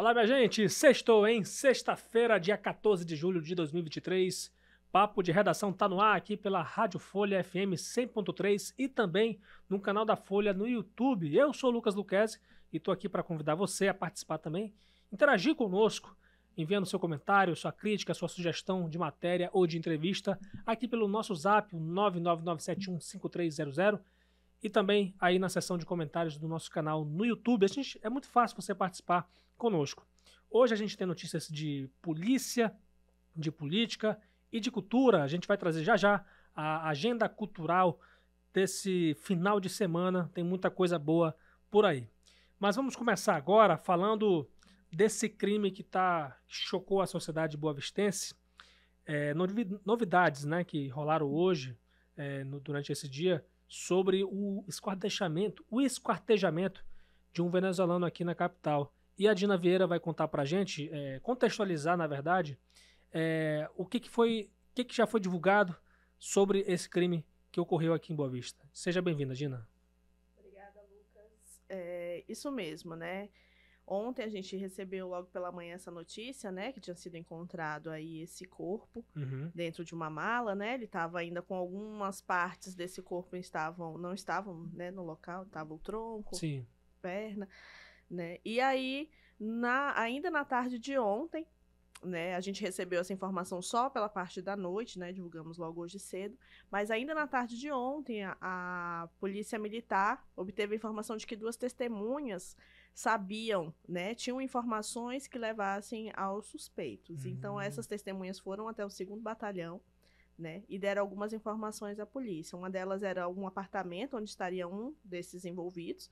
Olá, minha gente! Sextou, hein? Sexta-feira, dia 14 de julho de 2023. Papo de redação tá no ar aqui pela Rádio Folha FM 100.3 e também no canal da Folha no YouTube. Eu sou o Lucas Luquezzi e tô aqui para convidar você a participar também, interagir conosco, enviando seu comentário, sua crítica, sua sugestão de matéria ou de entrevista aqui pelo nosso zap 999715300 e também aí na seção de comentários do nosso canal no YouTube. A gente, é muito fácil você participar conosco. Hoje a gente tem notícias de polícia, de política e de cultura. A gente vai trazer já já a agenda cultural desse final de semana. Tem muita coisa boa por aí. Mas vamos começar agora falando desse crime que tá, que chocou a sociedade boavistense. É, novidades né, que rolaram hoje, é, no, durante esse dia, sobre o esquartejamento, o esquartejamento de um venezuelano aqui na capital. E a Dina Vieira vai contar para a gente, é, contextualizar, na verdade, é, o que, que foi, o que, que já foi divulgado sobre esse crime que ocorreu aqui em Boa Vista. Seja bem-vinda, Dina. Obrigada, Lucas. É, isso mesmo, né? Ontem a gente recebeu logo pela manhã essa notícia, né? Que tinha sido encontrado aí esse corpo uhum. dentro de uma mala, né? Ele estava ainda com algumas partes desse corpo estavam, não estavam, né, no local, estava o tronco, Sim. perna. Né? E aí, na, ainda na tarde de ontem, né, a gente recebeu essa informação só pela parte da noite, né, divulgamos logo hoje cedo, mas ainda na tarde de ontem, a, a polícia militar obteve a informação de que duas testemunhas sabiam, né, tinham informações que levassem aos suspeitos. Uhum. Então, hum. essas testemunhas foram até o segundo batalhão, né, e deram algumas informações à polícia. Uma delas era um apartamento onde estaria um desses envolvidos,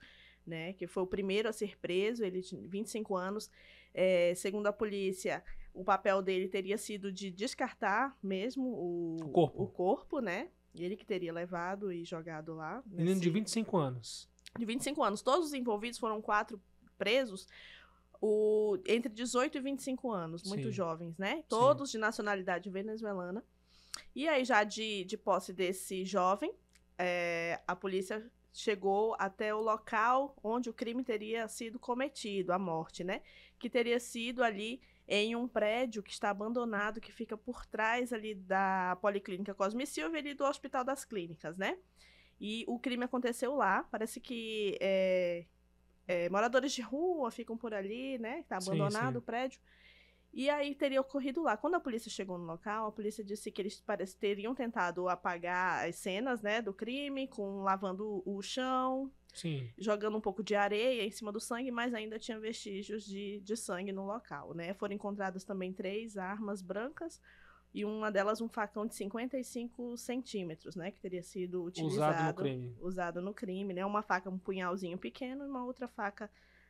né? Que foi o primeiro a ser preso, ele tinha 25 anos. É, segundo a polícia, o papel dele teria sido de descartar mesmo o, o, corpo. o corpo, né? Ele que teria levado e jogado lá. Nesse... Né, Menino de 25 assim. anos. De 25 anos. Todos os envolvidos foram quatro presos, o, entre 18 e 25 anos, muito Sim. jovens, né? Todos Sim. de nacionalidade venezuelana. E aí, já de, de posse desse jovem, é, a polícia chegou até o local onde o crime teria sido cometido, a morte, né? Que teria sido ali em um prédio que está abandonado, que fica por trás ali da Policlínica Cosme Silva e do Hospital das Clínicas, né? E o crime aconteceu lá. Parece que é, é, moradores de rua ficam por ali, né? Está abandonado sim, sim. o prédio. E aí teria ocorrido lá. Quando a polícia chegou no local, a polícia disse que eles parece, teriam tentado apagar as cenas, né, do crime, com lavando o chão, Sim. jogando um pouco de areia em cima do sangue, mas ainda tinha vestígios de, de sangue no local, né? Foram encontradas também três armas brancas e uma delas um facão de 55 centímetros, né? Que teria sido utilizado... Usado no crime. Usado no crime, né? Uma faca, um punhalzinho pequeno e uma outra faca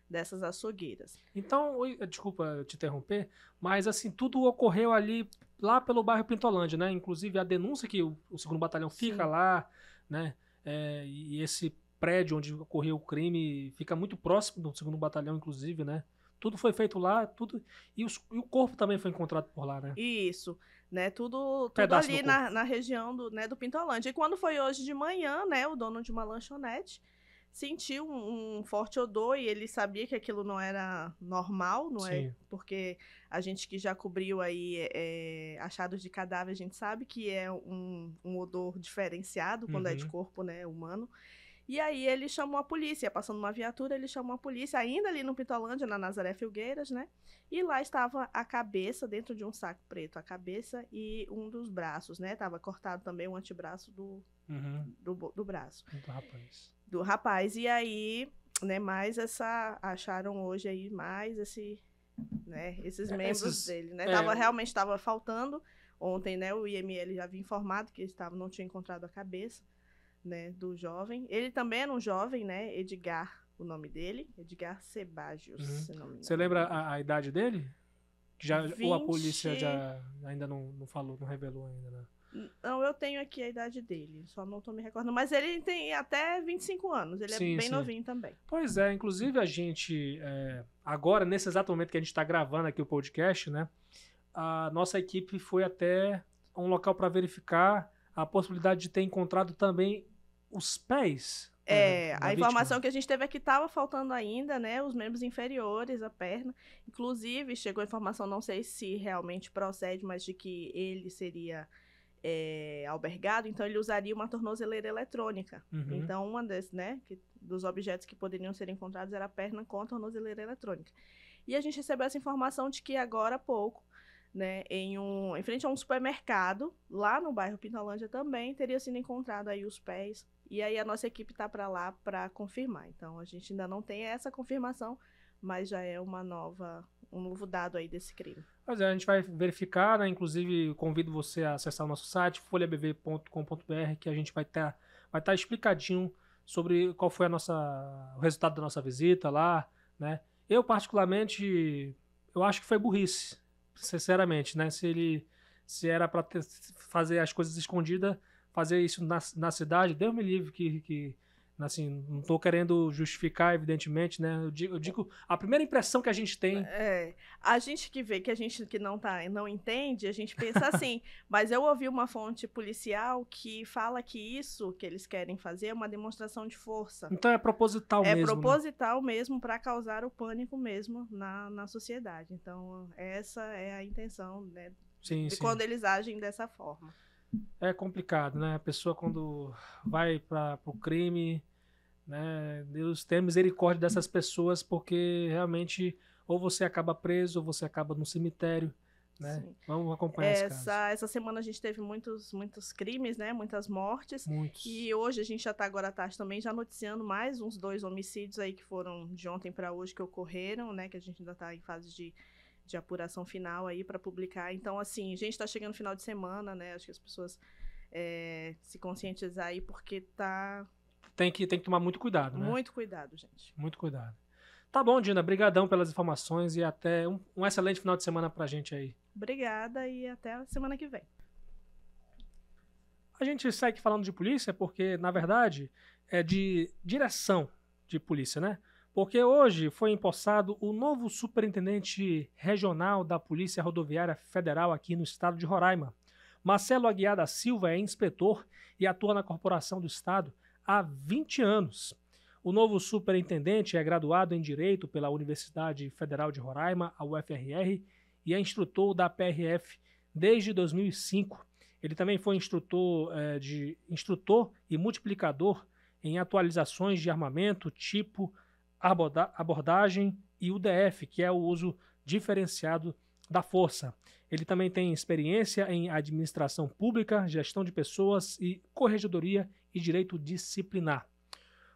dessas açougueiras. Então, eh, desculpa te interromper, mas assim, tudo ocorreu ali lá pelo bairro Pintolândia, né? Inclusive a denúncia que o, o segundo batalhão fica Sim. lá, né? É, e esse prédio onde ocorreu o crime fica muito próximo do segundo batalhão, inclusive, né? Tudo foi feito lá, tudo. E, os, e o corpo também foi encontrado por lá, né? Isso, né? Tudo, tudo ali na, na, região do, né, do Pintolândia. E quando foi hoje de manhã, né? O dono de uma lanchonete sentiu um, um, forte odor e ele sabia que aquilo não era normal, não é? Sim. é? Porque a gente que já cobriu aí é, achados de cadáver, a gente sabe que é um, um odor diferenciado quando uhum. é de uhum. corpo né, humano. E aí ele chamou a polícia, passando uma viatura, ele chamou a polícia, ainda ali no Pitolândia, na Nazaré Filgueiras, né? E lá estava a cabeça, dentro de um saco preto, a cabeça e um dos braços, né? Tava cortado também o antebraço do, uhum. do, do, braço. Do rapaz do rapaz. E aí, né, mais essa. Acharam hoje aí mais esse. Né, esses é, membros Esses, dele, né? É. Tava, realmente estava faltando. Ontem, né, o IML já havia informado que ele tava, não tinha encontrado a cabeça, né, do jovem. Ele também era um jovem, né, Edgar, o nome dele, Edgar Sebagios, uhum. Você lembra a, a idade dele? Já, 20... Ou a polícia já ainda não, não falou, não revelou ainda, né? Não, eu tenho aqui a idade dele, só não tô me recordando. Mas ele tem até 25 anos, ele é sim, é bem sim. novinho também. Pois é, inclusive a gente, é, agora, nesse exato momento que a gente está gravando aqui o podcast, né? A nossa equipe foi até um local para verificar a possibilidade de ter encontrado também os pés. É, é a vítima. informação que a gente teve é que estava faltando ainda, né? Os membros inferiores, a perna. Inclusive, chegou a informação, não sei se realmente procede, mas de que ele seria é, albergado, então ele usaria uma tornozeleira eletrônica. Uhum. Então, uma das, né, que, dos objetos que poderiam ser encontrados era a perna com a tornozeleira eletrônica. E a gente recebeu essa informação de que agora há pouco, né, em, um, em frente a um supermercado, lá no bairro Pintolândia também, teria sido encontrado aí os pés. E aí a nossa equipe está para lá para confirmar. Então, a gente ainda não tem essa confirmação, mas já é uma nova, um novo dado aí desse crime. Mas é, a gente vai verificar, né? Inclusive, convido você a acessar o nosso site, folhabv.com.br, que a gente vai estar tá, vai tá explicadinho sobre qual foi a nossa, o resultado da nossa visita lá, né? Eu, particularmente, eu acho que foi burrice, sinceramente, né? Se ele se era para fazer as coisas escondidas, fazer isso na, na cidade, Deus me livre que, que Assim, não estou querendo justificar, evidentemente, né? Eu digo, eu digo, a primeira impressão que a gente tem. É, a gente que vê, que a gente que não tá, não entende, a gente pensa assim. mas eu ouvi uma fonte policial que fala que isso que eles querem fazer é uma demonstração de força. Então é proposital é mesmo. É proposital né? mesmo para causar o pânico mesmo na, na sociedade. Então essa é a intenção, né? Sim, de sim. quando eles agem dessa forma. É complicado, né? A pessoa quando vai para o crime, né? Deus tenha misericórdia dessas pessoas, porque realmente ou você acaba preso, ou você acaba no cemitério. Né? Vamos acompanhar é, essa, essa semana a gente teve muitos, muitos crimes, né? Muitas mortes. Muitos. E hoje a gente já está agora à tarde também já noticiando mais uns dois homicídios aí que foram de ontem para hoje que ocorreram, né? Que a gente ainda está em fase de, de apuração final aí para publicar. Então, assim, a gente está chegando no final de semana, né? Acho que as pessoas é, se conscientizar aí porque tá tem que, tem que tomar muito cuidado, né? Muito cuidado, gente. Muito cuidado. Tá bom, Dina. obrigadão pelas informações e até um, um excelente final de semana pra gente aí. Obrigada e até a semana que vem. A gente segue falando de polícia porque, na verdade, é de direção de polícia, né? Porque hoje foi empossado o novo superintendente regional da Polícia Rodoviária Federal aqui no estado de Roraima. Marcelo Aguiar da Silva é inspetor e atua na Corporação do Estado há 20 anos. O novo superintendente é graduado em Direito pela Universidade Federal de Roraima, a UFRR, e é instrutor da PRF desde 2005. Ele também foi instrutor, é, de, instrutor e multiplicador em atualizações de armamento, tipo, aborda, abordagem e UDF, que é o uso diferenciado da Força. Ele também tem experiência em administração pública, gestão de pessoas e corregedoria e direito disciplinar.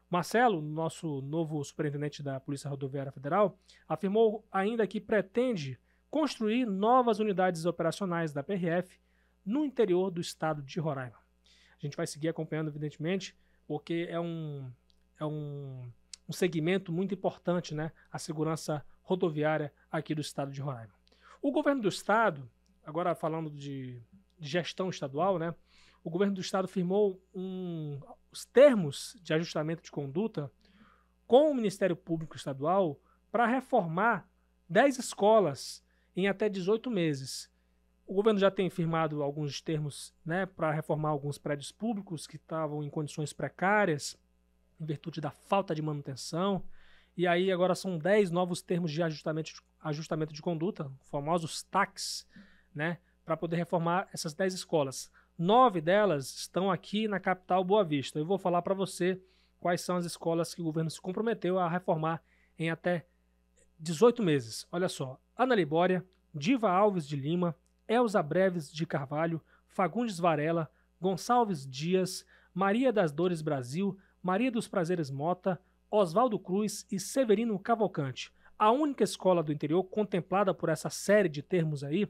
Marcelo, nosso novo superintendente da Polícia Rodoviária Federal, afirmou ainda que pretende construir novas unidades operacionais da PRF no interior do estado de Roraima. A gente vai seguir acompanhando, evidentemente, porque é um, é um, um segmento muito importante, né? A segurança rodoviária aqui do estado de Roraima. O governo do estado, agora falando de, de gestão estadual, né? O governo do estado firmou um, os termos de ajustamento de conduta com o Ministério Público Estadual para reformar 10 escolas em até 18 meses. O governo já tem firmado alguns termos né, para reformar alguns prédios públicos que estavam em condições precárias, em virtude da falta de manutenção. E aí agora são 10 novos termos de ajustamento, ajustamento de conduta, famosos TACs, né, para poder reformar essas 10 escolas. Nove delas estão aqui na capital Boa Vista. Eu vou falar para você quais são as escolas que o governo se comprometeu a reformar em até 18 meses. Olha só: Ana Libória, Diva Alves de Lima, Elza Breves de Carvalho, Fagundes Varela, Gonçalves Dias, Maria das Dores Brasil, Maria dos Prazeres Mota, Oswaldo Cruz e Severino Cavalcante. A única escola do interior contemplada por essa série de termos aí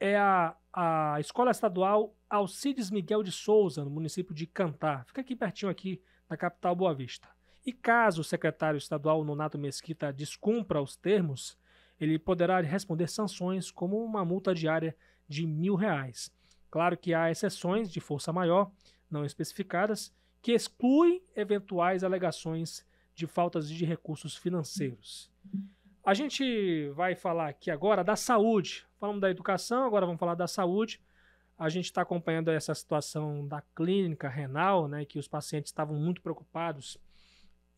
é a, a Escola Estadual Alcides Miguel de Souza, no município de Cantar. Fica aqui pertinho aqui da capital Boa Vista. E caso o secretário estadual Nonato Mesquita descumpra os termos, ele poderá responder sanções como uma multa diária de mil reais. Claro que há exceções de força maior, não especificadas, que excluem eventuais alegações de faltas de recursos financeiros. A gente vai falar aqui agora da saúde. Falamos da educação, agora vamos falar da saúde. A gente está acompanhando essa situação da clínica renal, né, que os pacientes estavam muito preocupados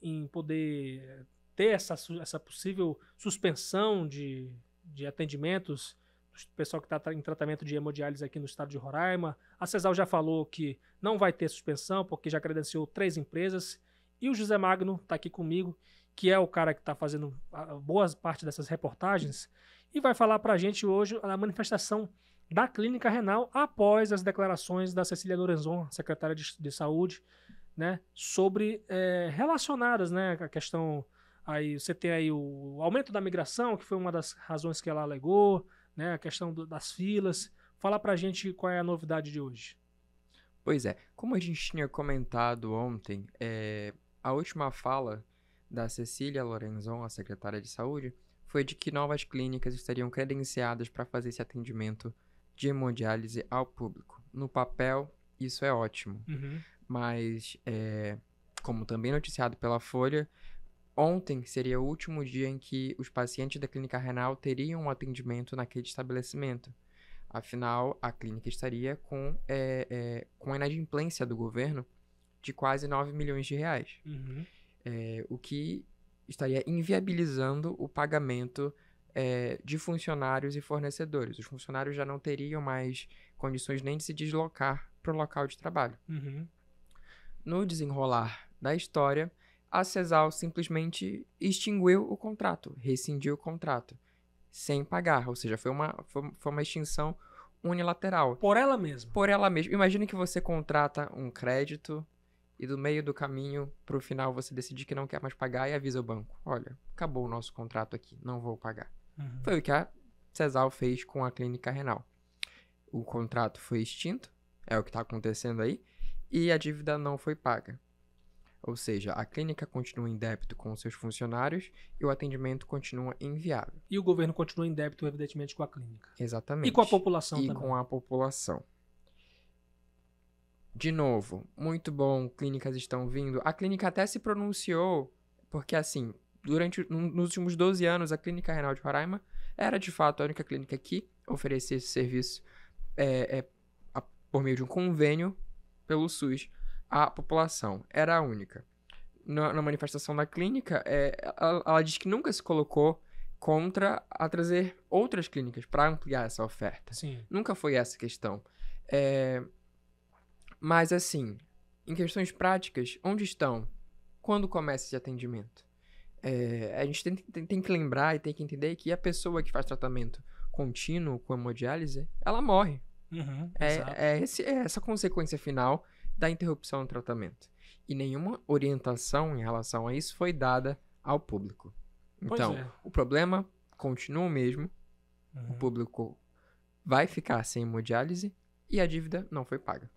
em poder ter essa, essa possível suspensão de, de atendimentos do pessoal que está em tratamento de hemodiálise aqui no estado de Roraima. A CESAL já falou que não vai ter suspensão, porque já credenciou três empresas e o José Magno está aqui comigo, que é o cara que está fazendo boas parte dessas reportagens e vai falar para a gente hoje a manifestação da Clínica Renal após as declarações da Cecília Lorenzon, secretária de, de Saúde, né, sobre é, relacionadas, né, a questão aí você tem aí o aumento da migração, que foi uma das razões que ela alegou, né, a questão do, das filas. Fala a gente qual é a novidade de hoje. Pois é, como a gente tinha comentado ontem, é, a última fala da Cecília Lorenzon, a secretária de Saúde, foi de que novas clínicas estariam credenciadas para fazer esse atendimento de hemodiálise ao público. No papel, isso é ótimo, uhum. mas, é, como também noticiado pela Folha, ontem seria o último dia em que os pacientes da clínica renal teriam um atendimento naquele estabelecimento. Afinal, a clínica estaria com, é, é, com a inadimplência do governo de quase 9 milhões de reais. Uhum. É, o que estaria inviabilizando o pagamento é, de funcionários e fornecedores. Os funcionários já não teriam mais condições nem de se deslocar para o local de trabalho. Uhum. No desenrolar da história, a CESAL simplesmente extinguiu o contrato, rescindiu o contrato, sem pagar. Ou seja, foi uma, foi, foi uma extinção unilateral. Por ela mesma? Por ela mesma. Imagina que você contrata um crédito e do meio do caminho para o final você decide que não quer mais pagar e avisa o banco: olha, acabou o nosso contrato aqui, não vou pagar. Uhum. Foi o que a Cesal fez com a clínica renal. O contrato foi extinto, é o que está acontecendo aí, e a dívida não foi paga. Ou seja, a clínica continua em débito com seus funcionários e o atendimento continua inviável. E o governo continua em débito, evidentemente, com a clínica. Exatamente. E com a população e também. E com a população de novo, muito bom, clínicas estão vindo. A clínica até se pronunciou, porque assim, durante nos últimos 12 anos, a Clínica Renal de Roraima era de fato a única clínica que oferecia esse serviço é, é, a, por meio de um convênio pelo SUS à população. Era a única. Na, na manifestação da clínica, é, ela, ela diz que nunca se colocou contra a trazer outras clínicas para ampliar essa oferta. Sim. Nunca foi essa a questão. É, mas assim, em questões práticas, onde estão? Quando começa esse atendimento? É, a gente tem, tem, tem, que lembrar e tem que entender que a pessoa que faz tratamento contínuo com hemodiálise, ela morre. Uhum, é, é, esse, é essa consequência final da interrupção do tratamento. E nenhuma orientação em relação a isso foi dada ao público. Então, é. o problema continua o mesmo. Uhum. O público vai ficar sem hemodiálise e a dívida não foi paga.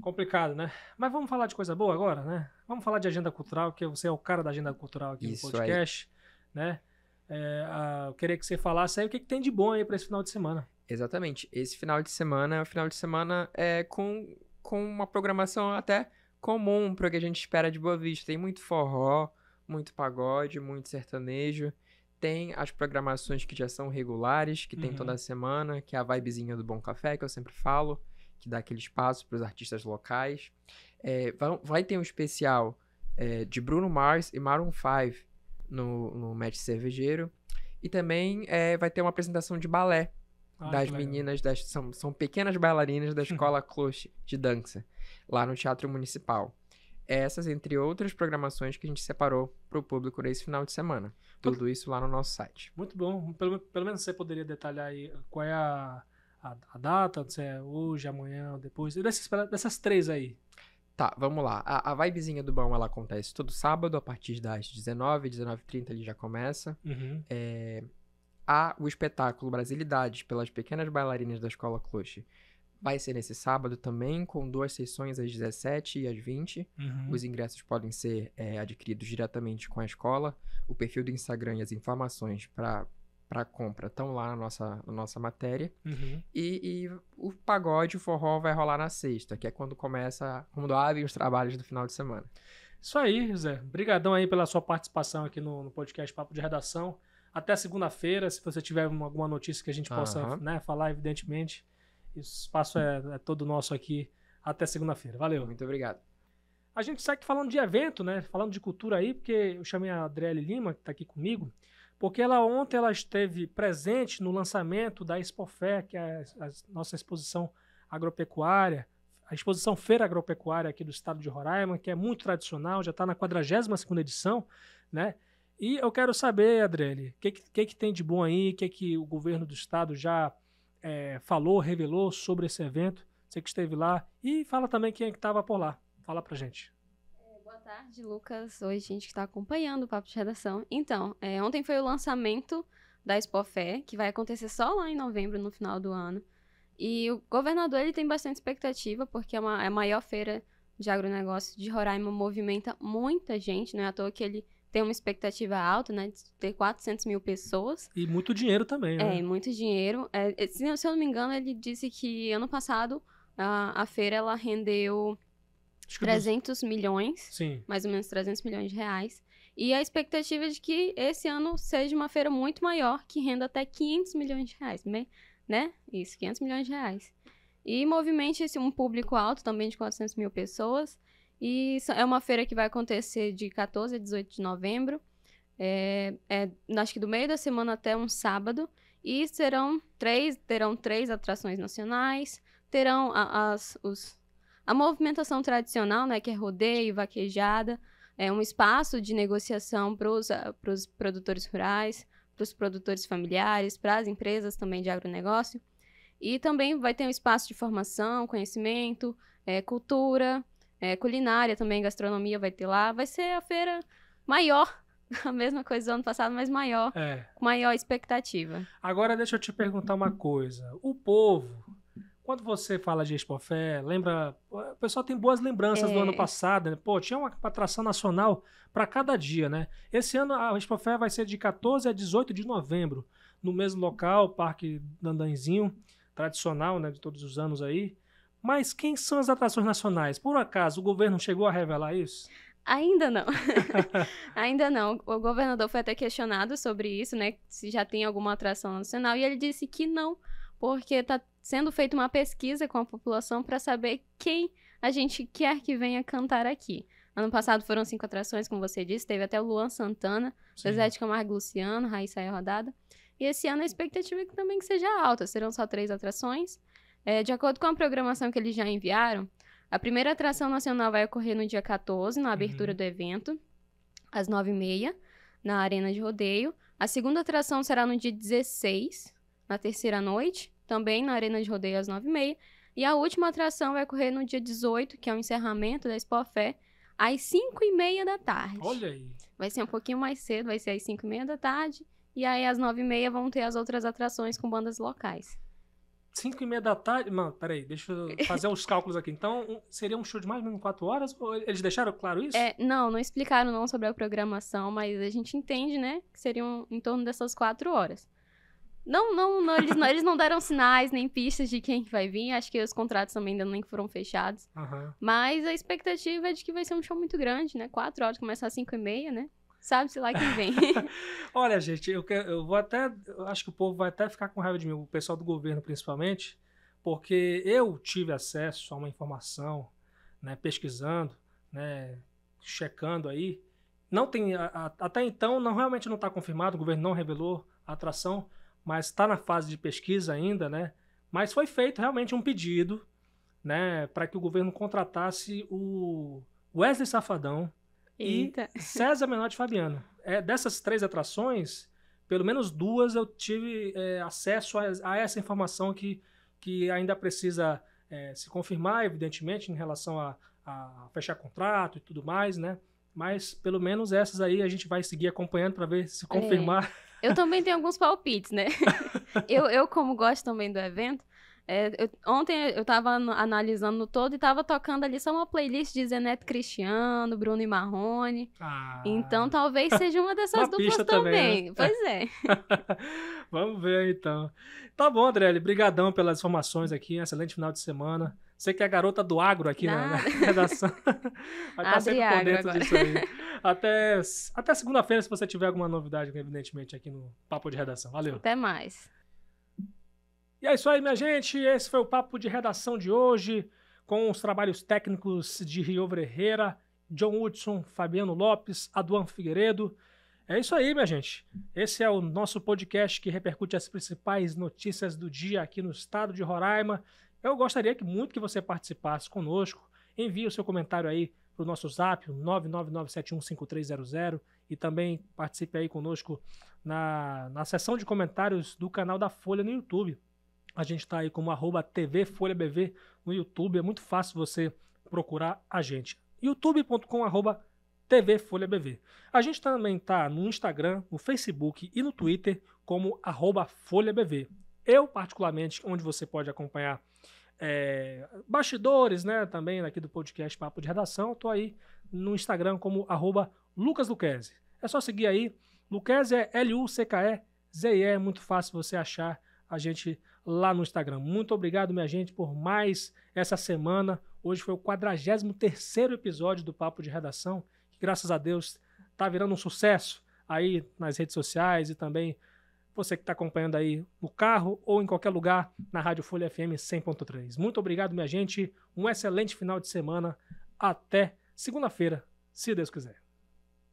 Complicado, né? Mas vamos falar de coisa boa agora, né? Vamos falar de agenda cultural, que você é o cara da agenda cultural aqui Isso no podcast, aí. né? É, a, eu queria que você falasse aí o que, que tem de bom aí para esse final de semana. Exatamente. Esse final de semana é um final de semana é, com, com uma programação até comum para o que a gente espera de Boa Vista. Tem muito forró, muito pagode, muito sertanejo. Tem as programações que já são regulares, que uhum. tem toda semana, que é a vibezinha do Bom Café, que eu sempre falo que dá aquele espaço para os artistas locais. É, vai, vai, ter um especial é, de Bruno Mars e Maroon 5 no, no Match Cervejeiro. E também é, vai ter uma apresentação de balé ah, das meninas, das, são, são pequenas bailarinas da escola Cloche de dança, lá no Teatro Municipal. Essas, entre outras programações que a gente separou para o público nesse final de semana. Tudo isso lá no nosso site. Muito bom. Pelo, pelo menos você poderia detalhar aí qual é a a, a data, se é hoje, amanhã, depois, dessas, dessas três aí. Tá, vamos lá. A, a vibezinha do bão, ela acontece todo sábado, a partir das 19 19h30 ele já começa. Uhum. É, há o espetáculo Brasilidades, pelas pequenas bailarinas da Escola Cloche. Vai ser nesse sábado também, com duas sessões às 17 e às 20. Uhum. Os ingressos podem ser é, adquiridos diretamente com a escola. O perfil do Instagram e as informações para para compra estão lá na nossa, na nossa matéria. Uhum. E, e, o pagode, o forró vai rolar na sexta, que é quando começa, quando abrem os trabalhos do final de semana. Isso aí, Zé. Obrigadão aí pela sua participação aqui no, no podcast Papo de Redação. Até segunda-feira, se você tiver alguma notícia que a gente possa uhum. né, falar, evidentemente. O espaço é, é todo nosso aqui. Até segunda-feira. Valeu. Muito obrigado. A gente segue falando de evento, né? Falando de cultura aí, porque eu chamei a Adriele Lima, que está aqui comigo porque ela ontem ela esteve presente no lançamento da Expofer, que é a, a nossa exposição agropecuária, a exposição Feira Agropecuária aqui do estado de Roraima, que é muito tradicional, já está na 42ª edição, né? E eu quero saber, Adriele, o que, que, que, tem de bom aí, o que, que o governo do estado já é, falou, revelou sobre esse evento, você que esteve lá, e fala também quem é que estava por lá, fala pra gente tarde, Lucas. Oi, gente que está acompanhando o Papo de Redação. Então, é, ontem foi o lançamento da Expofé, que vai acontecer só lá em novembro, no final do ano. E o governador ele tem bastante expectativa, porque é, uma, é a maior feira de agronegócio de Roraima, movimenta muita gente, não é à toa que ele tem uma expectativa alta, né, de ter 400 mil pessoas. E muito dinheiro também, né? É, muito dinheiro. É, se, se eu não me engano, ele disse que ano passado a, a feira ela rendeu 300 milhões, Sim. mais ou menos 300 milhões de reais. E a expectativa é de que esse ano seja uma feira muito maior, que renda até 500 milhões de reais, né? Isso, 500 milhões de reais. E movimente esse, um público alto, também de 400 mil pessoas. E é uma feira que vai acontecer de 14 a 18 de novembro. É, é, acho que do meio da semana até um sábado. E serão três, terão três atrações nacionais, terão a, as, os a movimentação tradicional, né, que é rodeio, vaquejada, é um espaço de negociação para os ah, produtores rurais, para os produtores familiares, para as empresas também de agronegócio. E também vai ter um espaço de formação, conhecimento, é, cultura, é, culinária também, gastronomia vai ter lá. Vai ser a feira maior, a mesma coisa do ano passado, mas maior, é. maior expectativa. Agora deixa eu te perguntar uma coisa. O povo quando você fala de Expofé, lembra. O pessoal tem boas lembranças é. do ano passado, né? Pô, tinha uma atração nacional para cada dia, né? Esse ano a Expofé vai ser de 14 a 18 de novembro, no mesmo local, Parque Dandanzinho, tradicional, né, de todos os anos aí. Mas quem são as atrações nacionais? Por acaso o governo chegou a revelar isso? Ainda não. Ainda não. O governador foi até questionado sobre isso, né? Se já tem alguma atração nacional. E ele disse que não, porque tá sendo feita uma pesquisa com a população para saber quem a gente quer que venha cantar aqui. Ano passado foram cinco atrações, como você disse, teve até Luan Santana, Zezé de Camargo Luciano, Raíssa é Rodada. E esse ano a expectativa é que também que seja alta, serão só três atrações. É, de acordo com a programação que eles já enviaram, a primeira atração nacional vai ocorrer no dia 14, na abertura uhum. do evento, às 9h30, na Arena de Rodeio. A segunda atração será no dia 16, na terceira noite também na Arena de Rodeio às 9h30. E a última atração vai ocorrer no dia 18, que é o encerramento da Expo Fé, às 5h30 da tarde. Olha aí. Vai ser um pouquinho mais cedo, vai ser às 5h30 da tarde. E aí, às 9h30, vão ter as outras atrações com bandas locais. 5 e meia da tarde. Mano, peraí, deixa eu fazer os cálculos aqui. Então, seria um show de mais ou menos 4 horas? Eles deixaram claro isso? É, não, não explicaram não sobre a programação, mas a gente entende, né? Que seriam em torno dessas 4 horas. Não, não, não, eles, não eles não deram sinais nem pistas de quem vai vir. Acho que os contratos também ainda nem foram fechados. Uhum. Mas a expectativa é de que vai ser um show muito grande, né? Quatro horas, começar às cinco e meia, né? Sabe-se lá quem vem. Olha, gente, eu, quero, eu vou até. Eu acho que o povo vai até ficar com raiva de mim, o pessoal do governo principalmente, porque eu tive acesso a uma informação, né, pesquisando, né, checando aí. Não tem. A, a, até então, não realmente não está confirmado, o governo não revelou a atração, mas está na fase de pesquisa ainda, né? Mas foi feito realmente um pedido, né, para que o governo contratasse o Wesley Safadão Eita. e César Menotti Fabiano. É, dessas três atrações, pelo menos duas eu tive é, acesso a, a, essa informação que, que ainda precisa é, se confirmar, evidentemente, em relação a, a fechar contrato e tudo mais, né? Mas pelo menos essas aí a gente vai seguir acompanhando para ver se é. confirmar. É. Eu também tenho alguns palpites, né? eu, eu, como gosto também do evento, é, eu, ontem eu estava analisando todo e estava tocando ali só uma playlist de Zeneto Cristiano, Bruno e Marrone. Ah. Então talvez seja uma dessas uma duplas também. também. Né? Pois é. Vamos ver então. Tá bom, Adriele. Brigadão pelas informações aqui. Excelente final de semana. Você que é a garota do agro aqui Nada. na, redação. Vai estar tá sempre por dentro disso aí. Até, até segunda-feira, se você tiver alguma novidade, evidentemente, aqui no Papo de Redação. Valeu. Até mais. E é isso aí, minha gente. Esse foi o Papo de Redação de hoje, com os trabalhos técnicos de Rio Herrera, John Hudson, Fabiano Lopes, Aduan Figueiredo. É isso aí, minha gente. Esse é o nosso podcast que repercute as principais notícias do dia aqui no estado de Roraima. Eu gostaria que, muito que você participasse conosco. Envie o seu comentário aí para o nosso zap 999715300 e também participe aí conosco na, na seção de comentários do canal da Folha no YouTube. A gente está aí como arroba TV Folha BV no YouTube. É muito fácil você procurar a gente. youtube.com arroba TV Folha BV. A gente também está no Instagram, no Facebook e no Twitter como arroba Folha BV. Eu, particularmente, onde você pode acompanhar é, bastidores, né, também aqui do podcast Papo de Redação, estou aí no Instagram como arroba lucasluqueze. É só seguir aí, Luqueze é L-U-C-K-E-Z-E, é muito fácil você achar a gente lá no Instagram. Muito obrigado, minha gente, por mais essa semana. Hoje foi o 43 terceiro episódio do Papo de Redação, que graças a Deus está virando um sucesso aí nas redes sociais e também você que está acompanhando aí no carro ou em qualquer lugar na Rádio Folha FM 100.3. Muito obrigado, minha gente. Um excelente final de semana. Até segunda-feira, se Deus quiser.